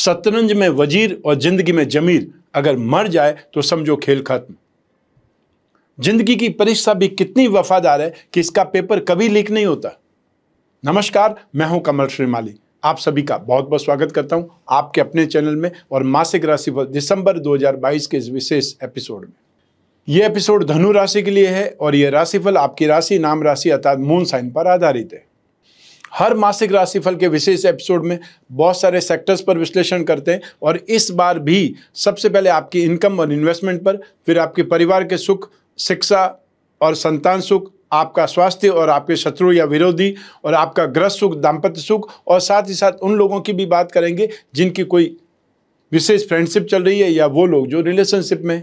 शतरंज में वजीर और जिंदगी में जमीर अगर मर जाए तो समझो खेल खत्म जिंदगी की परीक्षा भी कितनी वफादार है कि इसका पेपर कभी लीक नहीं होता नमस्कार मैं हूं कमल श्रीमाली आप सभी का बहुत बहुत स्वागत करता हूं आपके अपने चैनल में और मासिक राशि पर दिसंबर 2022 के इस विशेष एपिसोड में यह एपिसोड धनु राशि के लिए है और यह राशिफल आपकी राशि नाम राशि अर्थात मून साइन पर आधारित है हर मासिक राशिफल के विशेष एपिसोड में बहुत सारे सेक्टर्स पर विश्लेषण करते हैं और इस बार भी सबसे पहले आपकी इनकम और इन्वेस्टमेंट पर फिर आपके परिवार के सुख शिक्षा और संतान सुख आपका स्वास्थ्य और आपके शत्रु या विरोधी और आपका ग्रह सुख दाम्पत्य सुख और साथ ही साथ उन लोगों की भी बात करेंगे जिनकी कोई विशेष फ्रेंडशिप चल रही है या वो लोग जो रिलेशनशिप में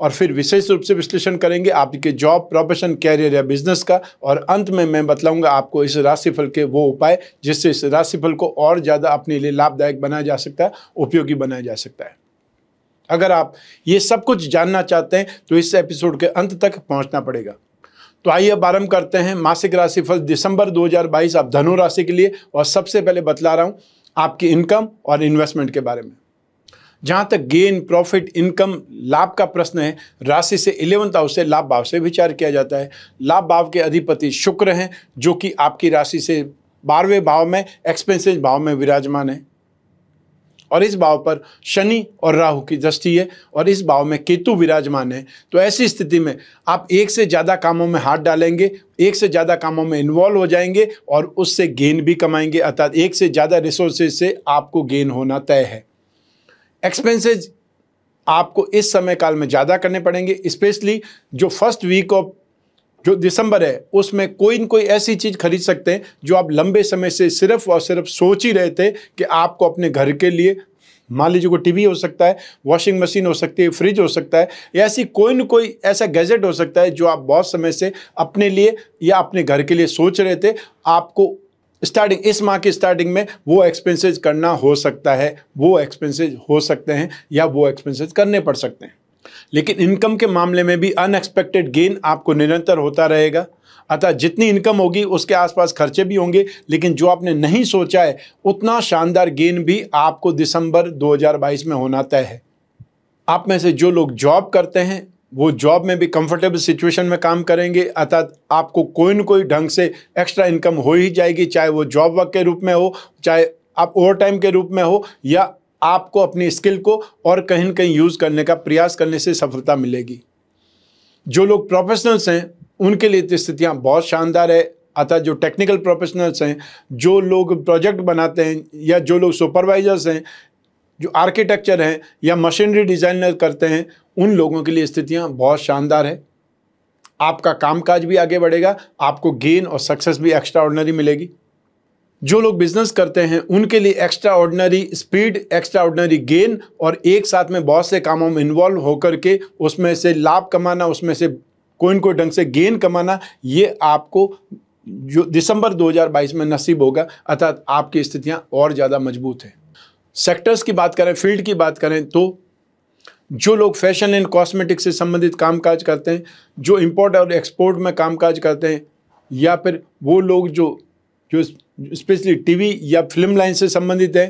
और फिर विशेष रूप से विश्लेषण करेंगे आपके जॉब प्रोफेशन कैरियर या बिजनेस का और अंत में मैं बताऊंगा आपको इस राशिफल के वो उपाय जिससे इस राशिफल को और ज़्यादा अपने लिए लाभदायक बनाया जा सकता है उपयोगी बनाया जा सकता है अगर आप ये सब कुछ जानना चाहते हैं तो इस एपिसोड के अंत तक पहुँचना पड़ेगा तो आइए अब आरम्भ करते हैं मासिक राशिफल दिसंबर दो आप धनु राशि के लिए और सबसे पहले बतला रहा हूँ आपकी इनकम और इन्वेस्टमेंट के बारे में जहाँ तक गेन प्रॉफिट इनकम लाभ का प्रश्न है राशि से इलेवंथ हाउस से लाभ भाव से विचार किया जाता है लाभ भाव के अधिपति शुक्र हैं जो कि आपकी राशि से बारहवें भाव में एक्सपेंसिव भाव में विराजमान है और इस भाव पर शनि और राहु की दृष्टि है और इस भाव में केतु विराजमान है तो ऐसी स्थिति में आप एक से ज़्यादा कामों में हाथ डालेंगे एक से ज़्यादा कामों में इन्वॉल्व हो जाएंगे और उससे गेन भी कमाएंगे अर्थात एक से ज़्यादा रिसोर्सेज से आपको गेन होना तय है एक्सपेंसेज आपको इस समय काल में ज़्यादा करने पड़ेंगे स्पेशली जो फर्स्ट वीक ऑफ जो दिसंबर है उसमें कोई न कोई ऐसी चीज़ खरीद सकते हैं जो आप लंबे समय से सिर्फ और सिर्फ सोच ही रहे थे कि आपको अपने घर के लिए मान लीजिए कोई टीवी हो सकता है वॉशिंग मशीन हो सकती है फ्रिज हो सकता है या ऐसी कोई न कोई ऐसा गैजेट हो सकता है जो आप बहुत समय से अपने लिए या अपने घर के लिए सोच रहे थे आपको स्टार्टिंग इस माह की स्टार्टिंग में वो एक्सपेंसेस करना हो सकता है वो एक्सपेंसेस हो सकते हैं या वो एक्सपेंसेस करने पड़ सकते हैं लेकिन इनकम के मामले में भी अनएक्सपेक्टेड गेन आपको निरंतर होता रहेगा अतः जितनी इनकम होगी उसके आसपास खर्चे भी होंगे लेकिन जो आपने नहीं सोचा है उतना शानदार गेन भी आपको दिसंबर 2022 में होना तय है आप में से जो लोग जॉब करते हैं वो जॉब में भी कंफर्टेबल सिचुएशन में काम करेंगे अर्थात आपको कोई ना कोई ढंग से एक्स्ट्रा इनकम हो ही जाएगी चाहे वो जॉब वर्क के रूप में हो चाहे आप ओवर टाइम के रूप में हो या आपको अपनी स्किल को और कहीं ना कहीं यूज़ करने का प्रयास करने से सफलता मिलेगी जो लोग प्रोफेशनल्स हैं उनके लिए तो स्थितियाँ बहुत शानदार है अर्थात जो टेक्निकल प्रोफेशनल्स हैं जो लोग प्रोजेक्ट बनाते हैं या जो लोग सुपरवाइजर्स हैं जो आर्किटेक्चर हैं या मशीनरी डिज़ाइनर करते हैं उन लोगों के लिए स्थितियाँ बहुत शानदार है आपका कामकाज भी आगे बढ़ेगा आपको गेन और सक्सेस भी एक्स्ट्रा ऑर्डनरी मिलेगी जो लोग बिजनेस करते हैं उनके लिए extraordinary speed extraordinary gain और एक साथ में बहुत से कामों में इन्वॉल्व होकर के उसमें से लाभ कमाना उसमें से कोई न कोई ढंग से गेन कमाना ये आपको जो दिसंबर 2022 में नसीब होगा अर्थात आपकी स्थितियाँ और ज़्यादा मजबूत हैं सेक्टर्स की बात करें फील्ड की बात करें तो जो लोग फैशन एंड कॉस्मेटिक से संबंधित कामकाज करते हैं जो इम्पोर्ट और एक्सपोर्ट में कामकाज करते हैं या फिर वो लोग जो जो स्पेशली टीवी या फिल्म लाइन से संबंधित है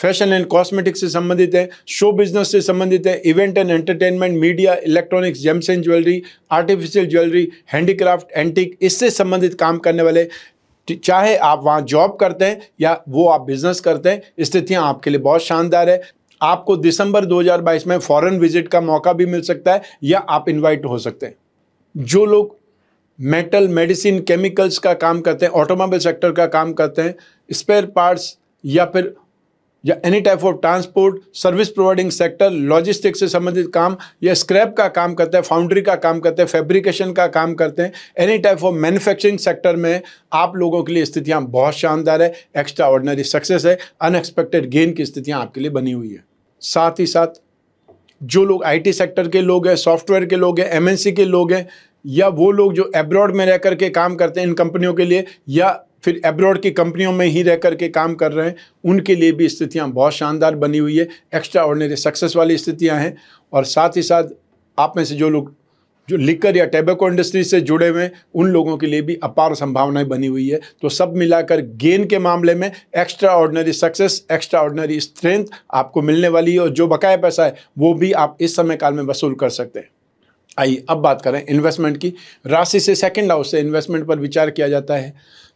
फैशन एंड कॉस्मेटिक से संबंधित है शो बिजनेस से संबंधित है event and entertainment media electronics gems and jewellery artificial jewellery handicraft antique इससे संबंधित काम करने वाले चाहे आप वहाँ जॉब करते हैं या वो आप बिजनेस करते हैं स्थितियाँ आपके लिए बहुत शानदार है आपको दिसंबर 2022 में फॉरेन विजिट का मौका भी मिल सकता है या आप इनवाइट हो सकते हैं जो लोग मेटल मेडिसिन केमिकल्स का काम करते हैं ऑटोमोबाइल सेक्टर का काम करते हैं स्पेयर पार्ट्स या फिर या any type of transport service providing sector logistic से संबंधित काम या स्क्रैप का काम करते हैं फाउंड्री का काम करते हैं फैब्रिकेशन का काम करते हैं any type of manufacturing sector में आप लोगों के लिए स्थितियाँ बहुत शानदार है एक्स्ट्रा ऑर्डनरी सक्सेस है अनएक्सपेक्टेड गेन की स्थितियाँ आपके लिए बनी हुई है साथ ही साथ जो लोग आईटी सेक्टर के लोग हैं सॉफ्टवेयर के लोग हैं एमएनसी के लोग हैं या वो लोग जो एब्रॉड में रह कर के काम करते हैं इन कंपनियों के लिए या फिर एब्रॉड की कंपनियों में ही रह कर के काम कर रहे हैं उनके लिए भी स्थितियाँ बहुत शानदार बनी हुई है एक्स्ट्रा ऑर्डनरी सक्सेस वाली स्थितियाँ हैं और साथ ही साथ आप में से जो लोग जो लिकर या टेबेको इंडस्ट्री से जुड़े हुए उन लोगों के लिए भी अपार संभावनाएं बनी हुई है तो सब मिलाकर गेन के मामले में extraordinary success extraordinary strength आपको मिलने वाली है और जो बकाया पैसा है वो भी आप इस समय काल में वसूल कर सकते हैं आइए अब बात करें इन्वेस्टमेंट की राशि से सेकंड हाउस से इन्वेस्टमेंट पर विचार किया जाता है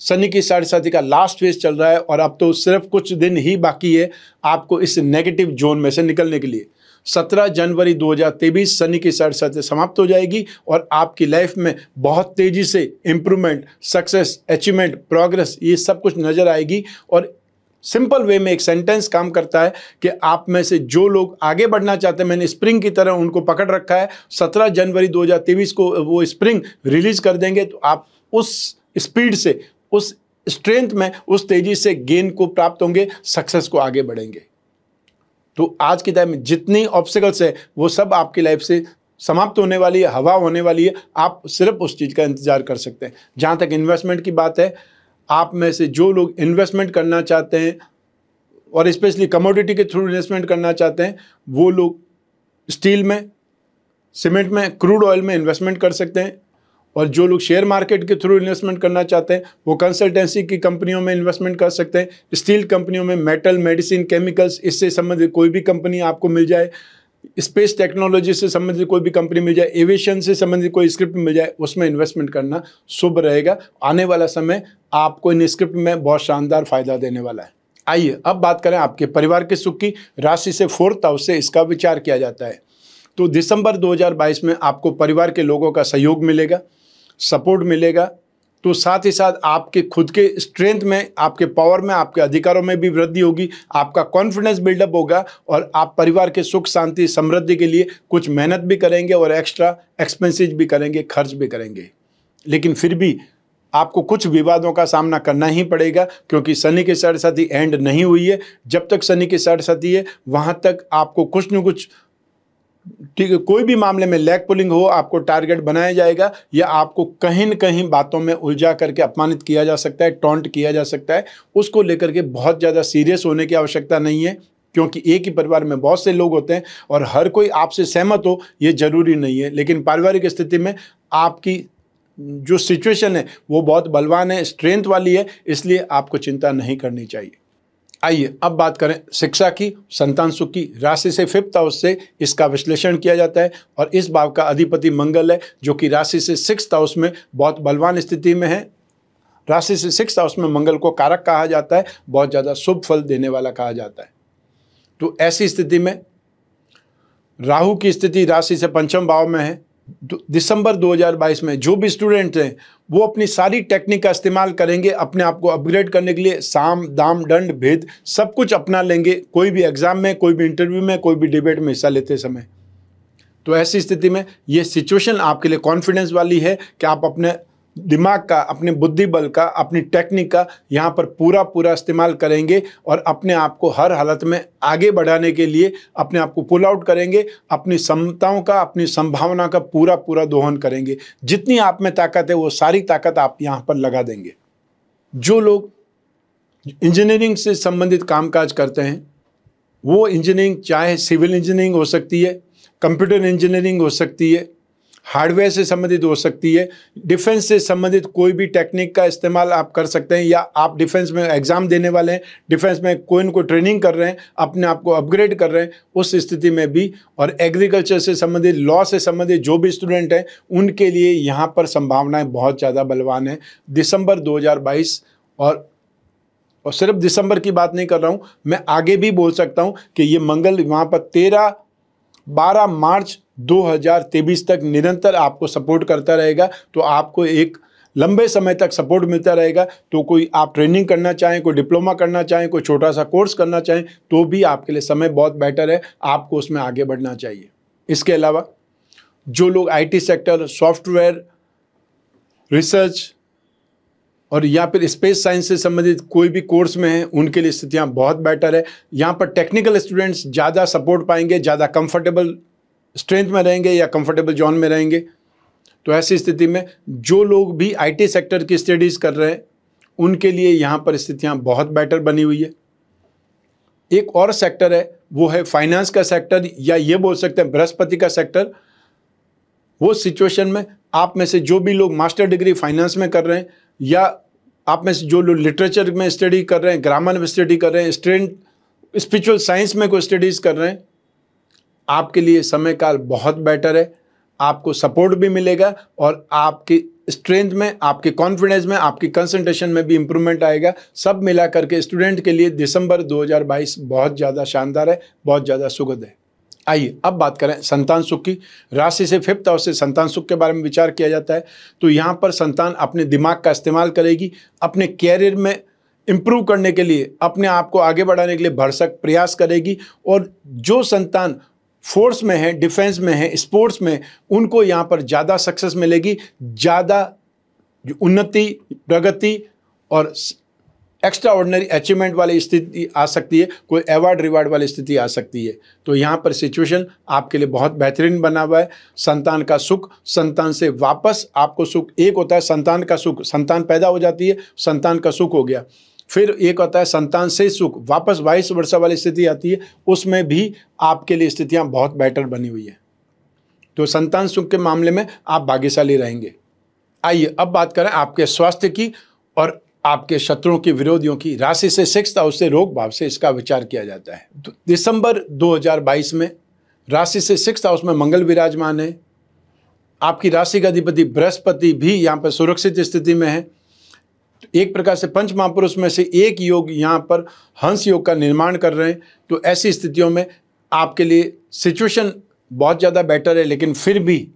शनि की साढ़े साथी का लास्ट फेज चल रहा है और अब तो सिर्फ कुछ दिन ही बाकी है आपको इस नेगेटिव जोन में से निकलने के लिए 17 जनवरी 2023 शनि की सत्य समाप्त हो जाएगी और आपकी लाइफ में बहुत तेज़ी से इम्प्रूवमेंट सक्सेस अचीवमेंट प्रोग्रेस ये सब कुछ नज़र आएगी और सिंपल वे में एक सेंटेंस काम करता है कि आप में से जो लोग आगे बढ़ना चाहते हैं मैंने स्प्रिंग की तरह उनको पकड़ रखा है 17 जनवरी 2023 को वो स्प्रिंग रिलीज कर देंगे तो आप उस स्पीड से उस स्ट्रेंथ में उस तेज़ी से गेन को प्राप्त होंगे सक्सेस को आगे बढ़ेंगे तो आज के टाइम में जितनी ऑब्स्टिकल्स है वो सब आपकी लाइफ से समाप्त होने वाली है हवा होने वाली है आप सिर्फ उस चीज़ का इंतज़ार कर सकते हैं जहाँ तक इन्वेस्टमेंट की बात है आप में से जो लोग इन्वेस्टमेंट करना चाहते हैं और स्पेशली कमोडिटी के थ्रू इन्वेस्टमेंट करना चाहते हैं वो लोग स्टील में सीमेंट में क्रूड ऑयल में इन्वेस्टमेंट कर सकते हैं और जो लोग शेयर मार्केट के थ्रू इन्वेस्टमेंट करना चाहते हैं वो कंसल्टेंसी की कंपनियों में इन्वेस्टमेंट कर सकते हैं स्टील कंपनियों में मेटल मेडिसिन केमिकल्स इससे संबंधित कोई भी कंपनी आपको मिल जाए स्पेस टेक्नोलॉजी से संबंधित कोई भी कंपनी मिल जाए एविएशन से संबंधित कोई स्क्रिप्ट मिल जाए उसमें इन्वेस्टमेंट करना शुभ रहेगा आने वाला समय आपको इन स्क्रिप्ट में बहुत शानदार फायदा देने वाला है आइए अब बात करें आपके परिवार के सुख की राशि से फोर्थ हाउस से इसका विचार किया जाता है तो दिसंबर 2022 में आपको परिवार के लोगों का सहयोग मिलेगा सपोर्ट मिलेगा तो साथ ही साथ आपके खुद के स्ट्रेंथ में आपके पावर में आपके अधिकारों में भी वृद्धि होगी आपका कॉन्फिडेंस बिल्डअप होगा और आप परिवार के सुख शांति समृद्धि के लिए कुछ मेहनत भी करेंगे और एक्स्ट्रा एक्सपेंसिज भी करेंगे खर्च भी करेंगे लेकिन फिर भी आपको कुछ विवादों का सामना करना ही पड़ेगा क्योंकि शनि के साथ साथ एंड नहीं हुई है जब तक शनि के साथ साथ है वहाँ तक आपको कुछ न कुछ ठीक है कोई भी मामले में लेग पुलिंग हो आपको टारगेट बनाया जाएगा या आपको कहीं न कहीं बातों में उलझा करके अपमानित किया जा सकता है टॉन्ट किया जा सकता है उसको लेकर के बहुत ज़्यादा सीरियस होने की आवश्यकता नहीं है क्योंकि एक ही परिवार में बहुत से लोग होते हैं और हर कोई आपसे सहमत हो ये ज़रूरी नहीं है लेकिन पारिवारिक स्थिति में आपकी जो सिचुएशन है वो बहुत बलवान है स्ट्रेंथ वाली है इसलिए आपको चिंता नहीं करनी चाहिए आइए अब बात करें शिक्षा की संतान सुख की राशि से फिफ्थ हाउस से इसका विश्लेषण किया जाता है और इस भाव का अधिपति मंगल है जो कि राशि से सिक्स हाउस में बहुत बलवान स्थिति में है राशि से सिक्स हाउस में मंगल को कारक कहा जाता है बहुत ज़्यादा शुभ फल देने वाला कहा जाता है तो ऐसी स्थिति में राहु की स्थिति राशि से पंचम भाव में है दिसंबर 2022 में जो भी स्टूडेंट हैं वो अपनी सारी टेक्निक का इस्तेमाल करेंगे अपने आप को अपग्रेड करने के लिए साम दाम दंड भेद सब कुछ अपना लेंगे कोई भी एग्ज़ाम में कोई भी इंटरव्यू में कोई भी डिबेट में हिस्सा लेते समय तो ऐसी स्थिति में ये सिचुएशन आपके लिए कॉन्फिडेंस वाली है कि आप अपने दिमाग का अपने बुद्धि बल का अपनी टेक्निक का यहाँ पर पूरा पूरा इस्तेमाल करेंगे और अपने आप को हर हालत में आगे बढ़ाने के लिए अपने आप को पुल आउट करेंगे अपनी क्षमताओं का अपनी संभावना का पूरा पूरा दोहन करेंगे जितनी आप में ताकत है वो सारी ताकत आप यहाँ पर लगा देंगे जो लोग इंजीनियरिंग से संबंधित कामकाज करते हैं वो इंजीनियरिंग चाहे सिविल इंजीनियरिंग हो सकती है कंप्यूटर इंजीनियरिंग हो सकती है हार्डवेयर से संबंधित हो सकती है डिफेंस से संबंधित कोई भी टेक्निक का इस्तेमाल आप कर सकते हैं या आप डिफेंस में एग्ज़ाम देने वाले हैं डिफेंस में कोई कोई ट्रेनिंग कर रहे हैं अपने आप को अपग्रेड कर रहे हैं उस स्थिति में भी और एग्रीकल्चर से संबंधित लॉ से संबंधित जो भी स्टूडेंट हैं उनके लिए यहाँ पर संभावनाएँ बहुत ज़्यादा बलवान हैं दिसंबर दो और और सिर्फ दिसंबर की बात नहीं कर रहा हूँ मैं आगे भी बोल सकता हूँ कि ये मंगल वहाँ पर तेरह बारह मार्च 2023 तक निरंतर आपको सपोर्ट करता रहेगा तो आपको एक लंबे समय तक सपोर्ट मिलता रहेगा तो कोई आप ट्रेनिंग करना चाहें कोई डिप्लोमा करना चाहें कोई छोटा सा कोर्स करना चाहें तो भी आपके लिए समय बहुत बेटर है आपको उसमें आगे बढ़ना चाहिए इसके अलावा जो लोग आईटी सेक्टर सॉफ्टवेयर रिसर्च और या फिर स्पेस साइंस से संबंधित कोई भी कोर्स में हैं उनके लिए स्थितियाँ बहुत बेटर है यहाँ पर टेक्निकल स्टूडेंट्स ज़्यादा सपोर्ट पाएंगे ज़्यादा कंफर्टेबल स्ट्रेंथ में रहेंगे या कंफर्टेबल जोन में रहेंगे तो ऐसी स्थिति में जो लोग भी आईटी सेक्टर की स्टडीज़ कर रहे हैं उनके लिए यहाँ पर स्थितियाँ बहुत बेटर बनी हुई है एक और सेक्टर है वो है फाइनेंस का सेक्टर या ये बोल सकते हैं बृहस्पति का सेक्टर वो सिचुएशन में आप में से जो भी लोग मास्टर डिग्री फाइनेंस में कर रहे हैं या आप में से जो लोग लिटरेचर में स्टडी कर रहे हैं ग्रामर में स्टडी कर रहे हैं स्ट्रेंथ स्पिरिचुअल साइंस में कोई स्टडीज़ कर रहे हैं आपके लिए समय काल बहुत बेटर है आपको सपोर्ट भी मिलेगा और आपकी स्ट्रेंथ में आपके कॉन्फिडेंस में आपकी कंसंट्रेशन में भी इम्प्रूवमेंट आएगा सब मिला करके स्टूडेंट के लिए दिसंबर 2022 बहुत ज़्यादा शानदार है बहुत ज़्यादा सुगद है आइए अब बात करें संतान सुख की राशि से फिफ्थ हाउस से संतान सुख के बारे में विचार किया जाता है तो यहाँ पर संतान अपने दिमाग का इस्तेमाल करेगी अपने कैरियर में इम्प्रूव करने के लिए अपने आप को आगे बढ़ाने के लिए भरसक प्रयास करेगी और जो संतान फोर्स में है डिफेंस में है स्पोर्ट्स में उनको यहाँ पर ज़्यादा सक्सेस मिलेगी ज़्यादा उन्नति प्रगति और एक्स्ट्रा ऑर्डनरी अचीवमेंट वाली स्थिति आ सकती है कोई अवार्ड रिवार्ड वाली स्थिति आ सकती है तो यहाँ पर सिचुएशन आपके लिए बहुत बेहतरीन बना हुआ है संतान का सुख संतान से वापस आपको सुख एक होता है संतान का सुख संतान पैदा हो जाती है संतान का सुख हो गया फिर एक होता है संतान से सुख वापस बाईस वर्षा वाली स्थिति आती है उसमें भी आपके लिए स्थितियाँ बहुत बेटर बनी हुई है तो संतान सुख के मामले में आप भाग्यशाली रहेंगे आइए अब बात करें आपके स्वास्थ्य की और आपके शत्रुओं की विरोधियों की राशि से सिक्स हाउस से रोग भाव से इसका विचार किया जाता है तो दिसंबर 2022 में राशि से सिक्स हाउस में मंगल विराजमान है आपकी राशि का अधिपति बृहस्पति भी यहाँ पर सुरक्षित स्थिति में है एक प्रकार से पंच महापुरुष में से एक योग यहाँ पर हंस योग का निर्माण कर रहे हैं तो ऐसी स्थितियों में आपके लिए सिचुएशन बहुत ज़्यादा बेटर है लेकिन फिर भी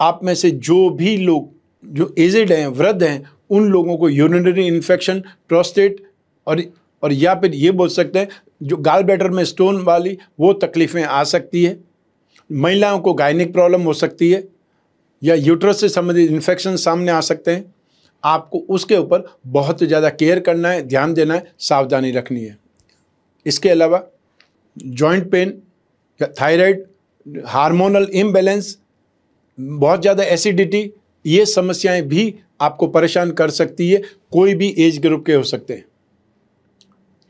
आप में से जो भी लोग जो एजिड हैं वृद्ध हैं उन लोगों को यूरिनरी इन्फेक्शन प्रोस्टेट और और या फिर ये बोल सकते हैं जो गाल बैटर में स्टोन वाली वो तकलीफ़ें आ सकती है महिलाओं को गायनिक प्रॉब्लम हो सकती है या यूट्रस से संबंधित इन्फेक्शन सामने आ सकते हैं आपको उसके ऊपर बहुत ज़्यादा केयर करना है ध्यान देना है सावधानी रखनी है इसके अलावा joint pain thyroid hormonal imbalance बहुत ज़्यादा एसिडिटी ये समस्याएं भी आपको परेशान कर सकती है कोई भी एज ग्रुप के हो सकते हैं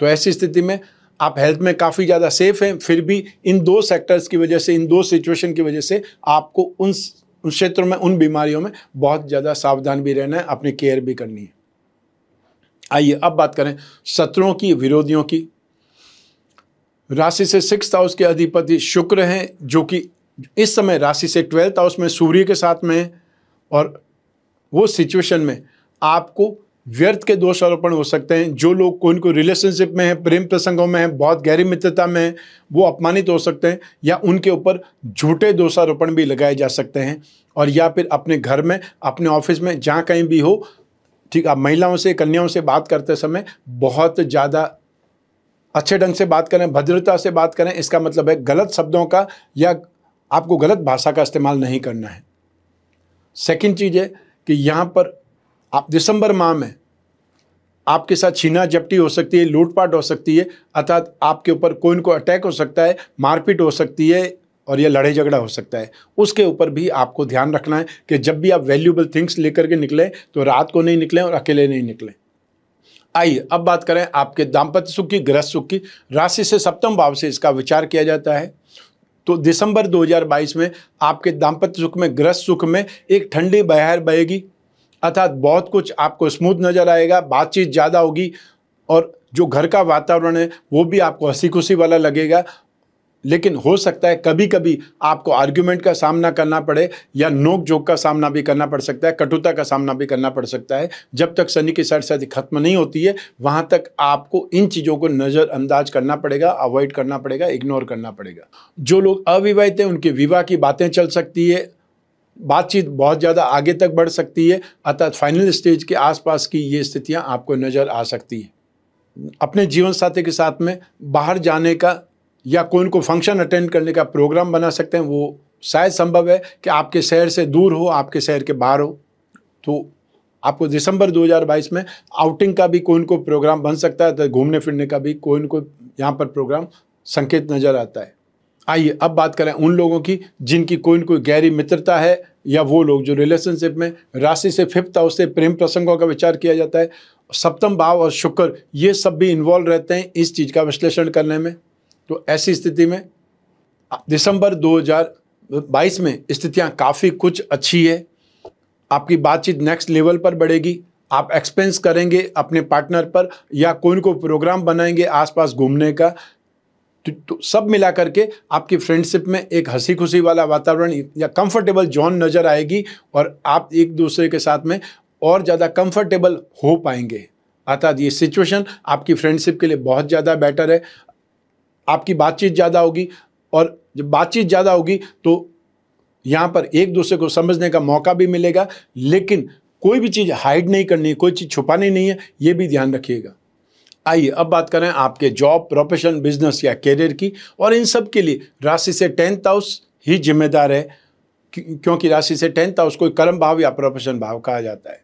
तो ऐसी स्थिति में आप हेल्थ में काफ़ी ज़्यादा सेफ हैं फिर भी इन दो सेक्टर्स की वजह से इन दो सिचुएशन की वजह से आपको उन उस क्षेत्र में उन बीमारियों में बहुत ज़्यादा सावधान भी रहना है अपनी केयर भी करनी है आइए अब बात करें शत्रुओं की विरोधियों की राशि से सिक्स हाउस के अधिपति शुक्र हैं जो कि इस समय राशि से ट्वेल्थ हाउस में सूर्य के साथ में और वो सिचुएशन में आपको व्यर्थ के दोष आरोपण हो सकते हैं जो लोग कोई को रिलेशनशिप में है प्रेम प्रसंगों में है बहुत गहरी मित्रता में है वो अपमानित हो सकते हैं या उनके ऊपर झूठे दोषारोपण भी लगाए जा सकते हैं और या फिर अपने घर में अपने ऑफिस में जहाँ कहीं भी हो ठीक आप महिलाओं से कन्याओं से बात करते समय बहुत ज़्यादा अच्छे ढंग से बात करें भद्रता से बात करें इसका मतलब है गलत शब्दों का या आपको गलत भाषा का इस्तेमाल नहीं करना है सेकंड चीज़ है कि यहाँ पर आप दिसंबर माह में आपके साथ छीना झपटी हो सकती है लूटपाट हो सकती है अर्थात आपके ऊपर कोई कोई अटैक हो सकता है मारपीट हो सकती है और यह लड़ाई झगड़ा हो सकता है उसके ऊपर भी आपको ध्यान रखना है कि जब भी आप वैल्यूबल थिंग्स लेकर के निकलें तो रात को नहीं निकलें और अकेले नहीं निकलें आइए अब बात करें आपके दाम्पत्य सुख की गृह सुख की राशि से सप्तम भाव से इसका विचार किया जाता है तो दिसंबर 2022 में आपके दाम्पत्य सुख में गृह सुख में एक ठंडी बहार बहेगी अर्थात बहुत कुछ आपको स्मूथ नज़र आएगा बातचीत ज़्यादा होगी और जो घर का वातावरण है वो भी आपको हंसी खुशी वाला लगेगा लेकिन हो सकता है कभी कभी आपको आर्ग्यूमेंट का सामना करना पड़े या नोक जोक का सामना भी करना पड़ सकता है कटुता का सामना भी करना पड़ सकता है जब तक शनि की सरसती खत्म नहीं होती है वहाँ तक आपको इन चीज़ों को नज़रअंदाज करना पड़ेगा अवॉइड करना पड़ेगा इग्नोर करना पड़ेगा जो लोग अविवाहित हैं उनके विवाह की बातें चल सकती है बातचीत बहुत ज़्यादा आगे तक बढ़ सकती है अतः फाइनल स्टेज के आसपास की ये स्थितियाँ आपको नज़र आ सकती हैं अपने जीवन साथी के साथ में बाहर जाने का या कोई को फंक्शन अटेंड करने का प्रोग्राम बना सकते हैं वो शायद संभव है कि आपके शहर से दूर हो आपके शहर के बाहर हो तो आपको दिसंबर 2022 में आउटिंग का भी कोई न कोई प्रोग्राम बन सकता है तो घूमने फिरने का भी कोई न कोई यहाँ पर प्रोग्राम संकेत नज़र आता है आइए अब बात करें उन लोगों की जिनकी कोई न कोई गहरी मित्रता है या वो लोग जो रिलेशनशिप में राशि से फिफ्थ हाउस से प्रेम प्रसंगों का विचार किया जाता है सप्तम भाव और शुक्र ये सब भी इन्वॉल्व रहते हैं इस चीज़ का विश्लेषण करने में तो ऐसी स्थिति में दिसंबर 2022 में स्थितियां काफ़ी कुछ अच्छी है आपकी बातचीत नेक्स्ट लेवल पर बढ़ेगी आप एक्सपेंस करेंगे अपने पार्टनर पर या कोई कोई प्रोग्राम बनाएंगे आसपास घूमने का तो, तो सब मिला करके आपकी फ्रेंडशिप में एक हंसी खुशी वाला वातावरण या कंफर्टेबल जोन नज़र आएगी और आप एक दूसरे के साथ में और ज़्यादा कंफर्टेबल हो पाएंगे अर्थात ये सिचुएशन आपकी फ्रेंडशिप के लिए बहुत ज़्यादा बेटर है आपकी बातचीत ज़्यादा होगी और जब बातचीत ज़्यादा होगी तो यहाँ पर एक दूसरे को समझने का मौका भी मिलेगा लेकिन कोई भी चीज़ हाइड नहीं करनी कोई चीज़ छुपानी नहीं है ये भी ध्यान रखिएगा आइए अब बात करें आपके जॉब प्रोफेशन बिजनेस या कैरियर की और इन सब के लिए राशि से टेंथ हाउस ही जिम्मेदार है क्योंकि राशि से टेंथ हाउस कोई कर्म भाव या प्रोफेशन भाव कहा जाता है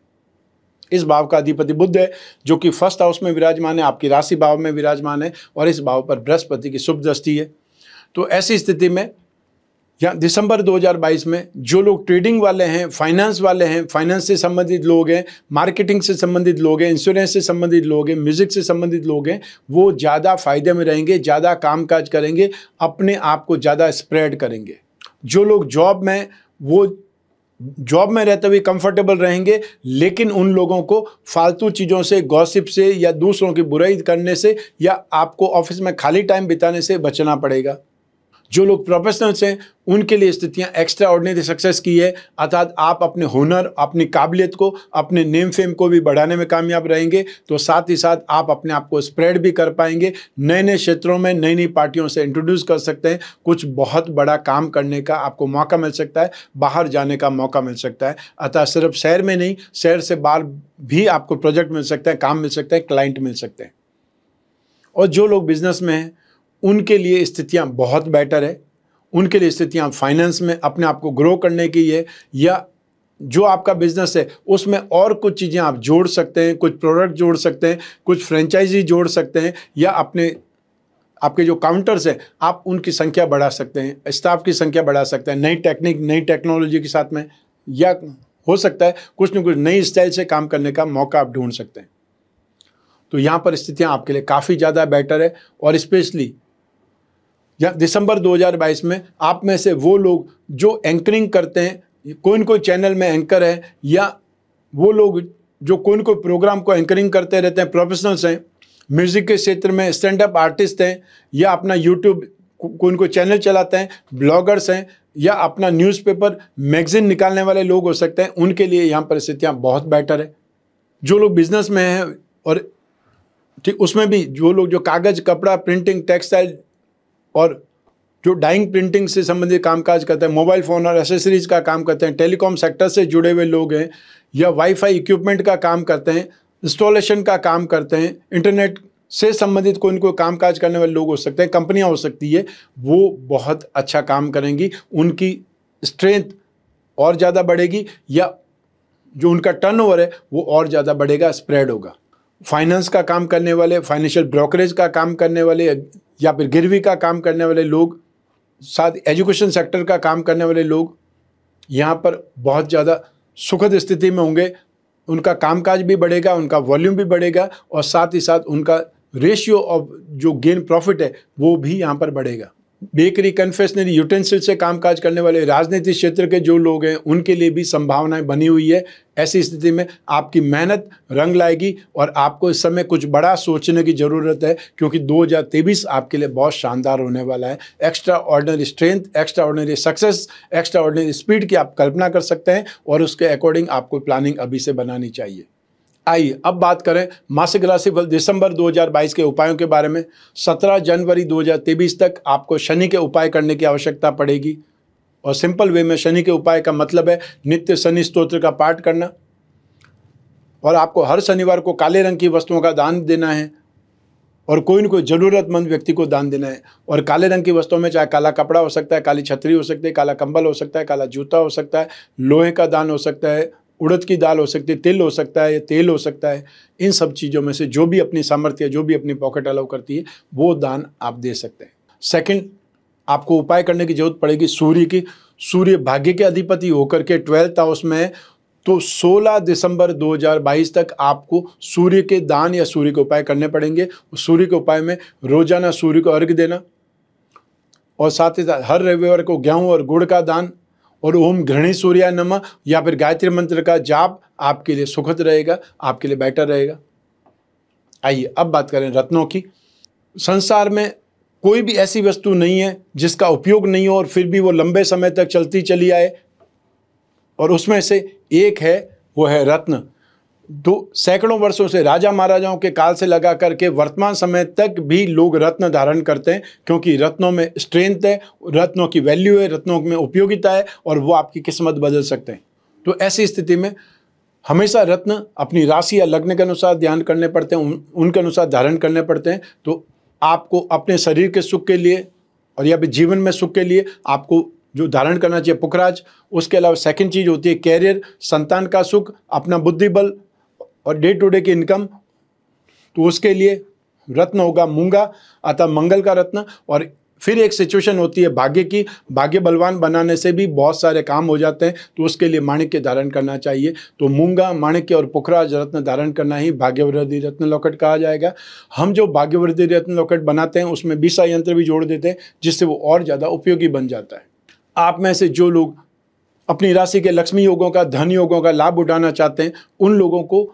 इस भाव का अधिपति बुद्ध है जो कि फर्स्ट हाउस में विराजमान है आपकी राशि भाव में विराजमान है और इस भाव पर बृहस्पति की शुभ दृष्टि है तो ऐसी स्थिति में या दिसंबर 2022 में जो लोग ट्रेडिंग वाले हैं फाइनेंस वाले हैं फाइनेंस से संबंधित लोग हैं मार्केटिंग से संबंधित लोग हैं इंश्योरेंस से संबंधित लोग हैं म्यूज़िक से संबंधित लोग हैं वो ज़्यादा फायदे में रहेंगे ज़्यादा काम काज करेंगे अपने आप को ज़्यादा स्प्रेड करेंगे जो लोग जॉब में वो जॉब में रहते हुए कंफर्टेबल रहेंगे लेकिन उन लोगों को फालतू चीज़ों से गॉसिप से या दूसरों की बुराई करने से या आपको ऑफिस में खाली टाइम बिताने से बचना पड़ेगा जो लोग प्रोफेशनल्स हैं उनके लिए स्थितियाँ एक्स्ट्रा ऑर्डनरी सक्सेस की है अर्थात आप अपने हुनर अपनी काबिलियत को अपने नेम फेम को भी बढ़ाने में कामयाब रहेंगे तो साथ ही साथ आप अपने आप को स्प्रेड भी कर पाएंगे नए नए क्षेत्रों में नई नई पार्टियों से इंट्रोड्यूस कर सकते हैं कुछ बहुत बड़ा काम करने का आपको मौका मिल सकता है बाहर जाने का मौका मिल सकता है अतः सिर्फ शहर में नहीं शहर से बाहर भी आपको प्रोजेक्ट मिल सकता है काम मिल सकता है क्लाइंट मिल सकते हैं और जो लोग बिजनेस में हैं उनके लिए स्थितियाँ बहुत बेटर है उनके लिए स्थितियाँ फाइनेंस में अपने आप को ग्रो करने की है या जो आपका बिजनेस है उसमें और कुछ चीज़ें आप जोड़ सकते हैं कुछ प्रोडक्ट जोड़ सकते हैं कुछ फ्रेंचाइजी जोड़ सकते हैं या अपने आपके जो काउंटर्स हैं आप उनकी संख्या बढ़ा सकते हैं स्टाफ की संख्या बढ़ा सकते हैं नई टेक्निक नई टेक्नोलॉजी के साथ में या हो सकता है कुछ न कुछ नई स्टाइल से काम करने का मौका आप ढूंढ सकते हैं तो यहाँ पर स्थितियाँ आपके लिए काफ़ी ज़्यादा बेटर है और स्पेशली दिसंबर 2022 में आप में से वो लोग जो एंकरिंग करते हैं कोई कोई चैनल में एंकर है या वो लोग जो कोई कोई प्रोग्राम को एंकरिंग करते रहते हैं प्रोफेशनल्स हैं म्यूज़िक के क्षेत्र में स्टैंड अप आर्टिस्ट हैं या अपना यूट्यूब कोई कोई चैनल चलाते हैं ब्लॉगर्स हैं या अपना न्यूज़पेपर मैगजीन निकालने वाले लोग हो सकते हैं उनके लिए यहाँ परिस्थितियाँ बहुत बेटर है जो लोग बिजनेस में हैं और ठीक उसमें भी जो लोग जो कागज़ कपड़ा प्रिंटिंग टेक्सटाइल और जो डाइंग प्रिंटिंग से संबंधित कामकाज करते हैं मोबाइल फ़ोन और एसेसरीज का काम करते हैं टेलीकॉम सेक्टर से जुड़े हुए लोग हैं या वाईफाई इक्विपमेंट का काम करते हैं इंस्टॉलेशन का काम करते हैं इंटरनेट से संबंधित कोई ना कोई कामकाज करने वाले लोग हो सकते हैं कंपनियां हो सकती है वो बहुत अच्छा काम करेंगी उनकी स्ट्रेंथ और ज़्यादा बढ़ेगी या जो उनका टर्नओवर है वो और ज़्यादा बढ़ेगा स्प्रेड होगा फाइनेंस का काम करने वाले फाइनेंशियल ब्रोकरेज का काम करने वाले या फिर गिरवी का काम करने वाले लोग साथ एजुकेशन सेक्टर का काम करने वाले लोग यहाँ पर बहुत ज़्यादा सुखद स्थिति में होंगे उनका कामकाज भी बढ़ेगा उनका वॉल्यूम भी बढ़ेगा और साथ ही साथ उनका रेशियो ऑफ जो गेन प्रॉफिट है वो भी यहाँ पर बढ़ेगा बेकरी कन्फेशनरी यूटेंसिल से कामकाज करने वाले राजनीतिक क्षेत्र के जो लोग हैं उनके लिए भी संभावनाएं बनी हुई है ऐसी स्थिति में आपकी मेहनत रंग लाएगी और आपको इस समय कुछ बड़ा सोचने की ज़रूरत है क्योंकि 2023 आपके लिए बहुत शानदार होने वाला है extraordinary strength extraordinary success extraordinary speed की आप कल्पना कर सकते हैं और उसके अकॉर्डिंग आपको प्लानिंग अभी से बनानी चाहिए आइए अब बात करें मासिक राशिफल दिसंबर 2022 के उपायों के बारे में 17 जनवरी 2023 तक आपको शनि के उपाय करने की आवश्यकता पड़ेगी और सिंपल वे में शनि के उपाय का मतलब है नित्य शनि स्त्रोत्र का पाठ करना और आपको हर शनिवार को काले रंग की वस्तुओं का दान देना है और कोई ना कोई ज़रूरतमंद व्यक्ति को दान देना है और काले रंग की वस्तुओं में चाहे काला कपड़ा हो सकता है काली छतरी हो सकती है काला कंबल हो सकता है काला जूता हो सकता है लोहे का दान हो सकता है उड़द की दाल हो सकती है तिल हो सकता है तेल हो सकता है इन सब चीज़ों में से जो भी अपनी सामर्थ्य जो भी अपनी पॉकेट अलाउ करती है वो दान आप दे सकते हैं सेकंड आपको उपाय करने की जरूरत पड़ेगी सूर्य की सूर्य भाग्य के अधिपति होकर के ट्वेल्थ हाउस में तो 16 दिसंबर 2022 तक आपको सूर्य के दान या सूर्य के उपाय करने पड़ेंगे सूर्य के उपाय में रोजाना सूर्य को अर्घ देना और साथ ही साथ हर रविवार को गेहूँ और गुड़ का दान और ओम घृणी सूर्या नम या फिर गायत्री मंत्र का जाप आपके लिए सुखद रहेगा आपके लिए बेटर रहेगा आइए अब बात करें रत्नों की संसार में कोई भी ऐसी वस्तु नहीं है जिसका उपयोग नहीं हो और फिर भी वो लंबे समय तक चलती चली आए और उसमें से एक है वो है रत्न दो सैकड़ों वर्षों से राजा महाराजाओं के काल से लगा करके वर्तमान समय तक भी लोग रत्न धारण करते हैं क्योंकि रत्नों में स्ट्रेंथ है रत्नों की वैल्यू है रत्नों में उपयोगिता है और वो आपकी किस्मत बदल सकते हैं तो ऐसी स्थिति में हमेशा रत्न अपनी राशि या लग्न के अनुसार ध्यान करने पड़ते हैं उन, उनके अनुसार धारण करने पड़ते हैं तो आपको अपने शरीर के सुख के लिए और या फिर जीवन में सुख के लिए आपको जो धारण करना चाहिए पुखराज उसके अलावा सेकंड चीज़ होती है कैरियर संतान का सुख अपना बुद्धि बल और डे टू डे की इनकम तो उसके लिए रत्न होगा मूंगा अतः मंगल का रत्न और फिर एक सिचुएशन होती है भाग्य की भाग्य बलवान बनाने से भी बहुत सारे काम हो जाते हैं तो उसके लिए माणिक्य धारण करना चाहिए तो मूंगा माणिक्य और पुखराज रत्न धारण करना ही भाग्यवृद्धि रत्न लॉकेट कहा जाएगा हम जो भाग्यवृद्धि रत्न लॉकेट बनाते हैं उसमें बीसा यंत्र भी जोड़ देते हैं जिससे वो और ज़्यादा उपयोगी बन जाता है आप में से जो लोग अपनी राशि के लक्ष्मी योगों का धन योगों का लाभ उठाना चाहते हैं उन लोगों को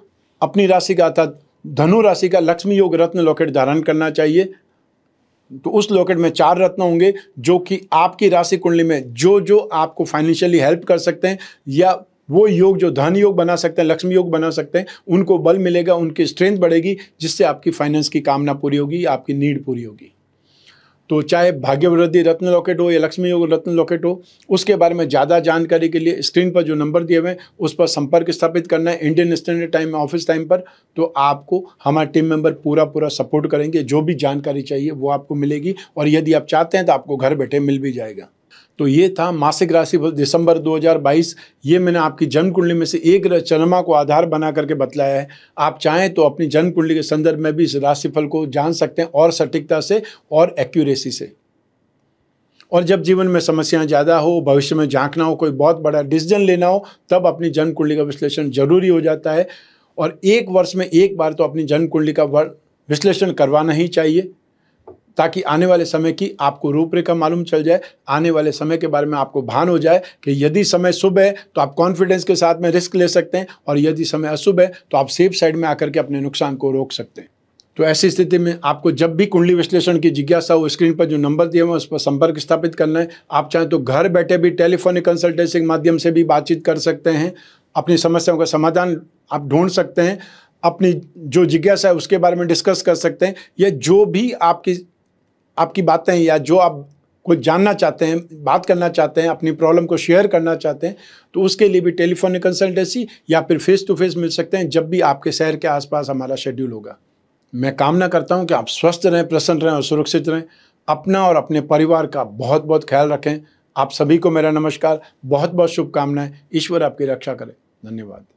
अपनी राशि का अर्थात धनु राशि का लक्ष्मी योग रत्न लॉकेट धारण करना चाहिए तो उस लॉकेट में चार रत्न होंगे जो कि आपकी राशि कुंडली में जो जो आपको फाइनेंशियली हेल्प कर सकते हैं या वो योग जो धन योग बना सकते हैं लक्ष्मी योग बना सकते हैं उनको बल मिलेगा उनकी स्ट्रेंथ बढ़ेगी जिससे आपकी फाइनेंस की कामना पूरी होगी आपकी नीड पूरी होगी तो चाहे भाग्यवृद्धि रत्न लॉकेट हो या लक्ष्मी योग रत्न लॉकेट हो उसके बारे में ज़्यादा जानकारी के लिए स्क्रीन पर जो नंबर दिए हुए हैं उस पर संपर्क स्थापित करना है Indian standard time office time पर तो आपको हमारे टीम मेंबर पूरा पूरा सपोर्ट करेंगे जो भी जानकारी चाहिए वो आपको मिलेगी और यदि आप चाहते हैं तो आपको घर बैठे मिल भी जाएगा तो ये था मासिक राशि दिसंबर 2022 ये मैंने आपकी जन्म कुंडली में से एक चंद्रमा को आधार बना करके बतलाया है आप चाहें तो अपनी जन्म कुंडली के संदर्भ में भी इस राशिफल को जान सकते हैं और सटीकता से और एक्यूरेसी से और जब जीवन में समस्याएं ज़्यादा हो भविष्य में झांकना हो कोई बहुत बड़ा डिसीजन लेना हो तब अपनी जन्म कुंडली का विश्लेषण जरूरी हो जाता है और एक वर्ष में एक बार तो अपनी जन्म कुंडली का विश्लेषण करवाना ही चाहिए ताकि आने वाले समय की आपको रूपरेखा मालूम चल जाए आने वाले समय के बारे में आपको भान हो जाए कि यदि समय शुभ है तो आप कॉन्फिडेंस के साथ में रिस्क ले सकते हैं और यदि समय अशुभ है तो आप सेफ साइड में आकर के अपने नुकसान को रोक सकते हैं तो ऐसी स्थिति में आपको जब भी कुंडली विश्लेषण की जिज्ञासा हो स्क्रीन पर जो नंबर दिए हुए उस पर संपर्क स्थापित करना है आप चाहें तो घर बैठे भी टेलीफोनिक कंसल्टेंसी के माध्यम से भी बातचीत कर सकते हैं अपनी समस्याओं का समाधान आप ढूंढ सकते हैं अपनी जो जिज्ञासा है उसके बारे में डिस्कस कर सकते हैं या जो भी आपकी आपकी बातें या जो आप कुछ जानना चाहते हैं बात करना चाहते हैं अपनी प्रॉब्लम को शेयर करना चाहते हैं तो उसके लिए भी टेलीफोनिक कंसल्टेंसी या फिर फेस टू फेस मिल सकते हैं जब भी आपके शहर के आसपास हमारा शेड्यूल होगा मैं कामना करता हूं कि आप स्वस्थ रहें प्रसन्न रहें और सुरक्षित रहें अपना और अपने परिवार का बहुत बहुत ख्याल रखें आप सभी को मेरा नमस्कार बहुत बहुत शुभकामनाएं ईश्वर आपकी रक्षा करें धन्यवाद